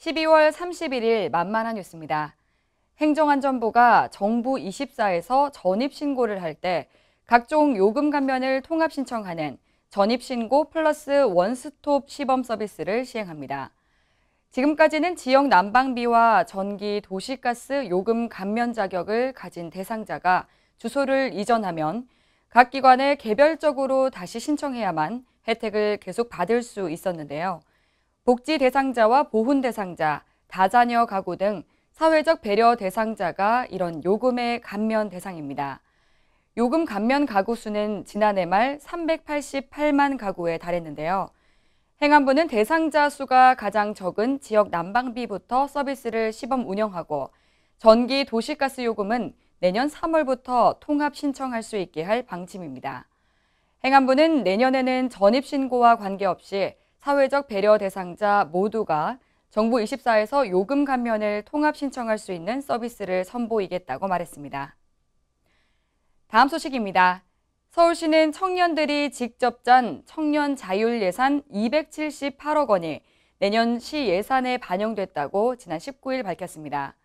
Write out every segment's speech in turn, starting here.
12월 31일 만만한 뉴스입니다. 행정안전부가 정부 24에서 전입신고를 할 때 각종 요금 감면을 통합 신청하는 전입신고 플러스 원스톱 시범 서비스를 시행합니다. 지금까지는 지역 난방비와 전기, 도시가스 요금 감면 자격을 가진 대상자가 주소를 이전하면 각 기관에 개별적으로 다시 신청해야만 혜택을 계속 받을 수 있었는데요. 복지 대상자와 보훈 대상자, 다자녀 가구 등 사회적 배려 대상자가 이런 요금의 감면 대상입니다. 요금 감면 가구 수는 지난해 말 388만 가구에 달했는데요. 행안부는 대상자 수가 가장 적은 지역 난방비부터 서비스를 시범 운영하고 전기 도시가스 요금은 내년 3월부터 통합 신청할 수 있게 할 방침입니다. 행안부는 내년에는 전입 신고와 관계없이 사회적 배려 대상자 모두가 정부 24에서 요금 감면을 통합 신청할 수 있는 서비스를 선보이겠다고 말했습니다. 다음 소식입니다. 서울시는 청년들이 직접 짠 청년 자율 예산 278억 원이 내년 시 예산에 반영됐다고 지난 19일 밝혔습니다.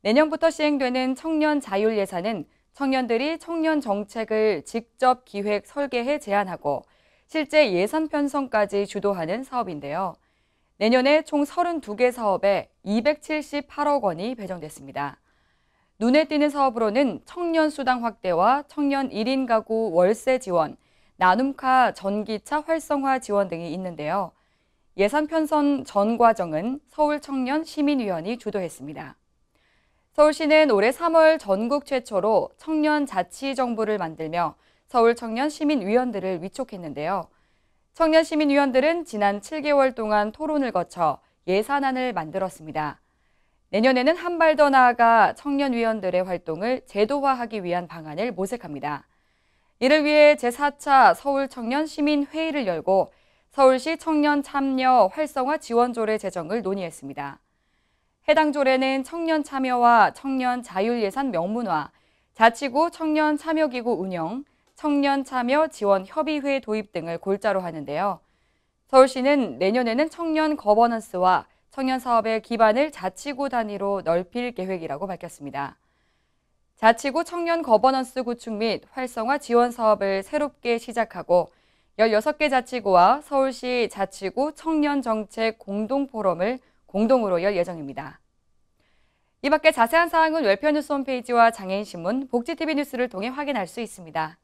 내년부터 시행되는 청년 자율 예산은 청년들이 청년 정책을 직접 기획 설계해 제안하고 실제 예산 편성까지 주도하는 사업인데요. 내년에 총 32개 사업에 278억 원이 배정됐습니다. 눈에 띄는 사업으로는 청년 수당 확대와 청년 1인 가구 월세 지원, 나눔카 전기차 활성화 지원 등이 있는데요. 예산 편성 전 과정은 서울청년시민위원이 주도했습니다. 서울시는 올해 3월 전국 최초로 청년 자치정부를 만들며 서울 청년 시민위원들을 위촉했는데요. 청년 시민위원들은 지난 7개월 동안 토론을 거쳐 예산안을 만들었습니다. 내년에는 한 발 더 나아가 청년위원들의 활동을 제도화하기 위한 방안을 모색합니다. 이를 위해 제4차 서울 청년 시민회의를 열고 서울시 청년 참여 활성화 지원조례 제정을 논의했습니다. 해당 조례는 청년 참여와 청년 자율 예산 명문화, 자치구 청년 참여기구 운영, 청년 참여 지원 협의회 도입 등을 골자로 하는데요. 서울시는 내년에는 청년 거버넌스와 청년 사업의 기반을 자치구 단위로 넓힐 계획이라고 밝혔습니다. 자치구 청년 거버넌스 구축 및 활성화 지원 사업을 새롭게 시작하고 16개 자치구와 서울시 자치구 청년 정책 공동 포럼을 공동으로 열 예정입니다. 이 밖에 자세한 사항은 웰페 뉴스 홈페이지와 장애인신문, 복지TV 뉴스를 통해 확인할 수 있습니다.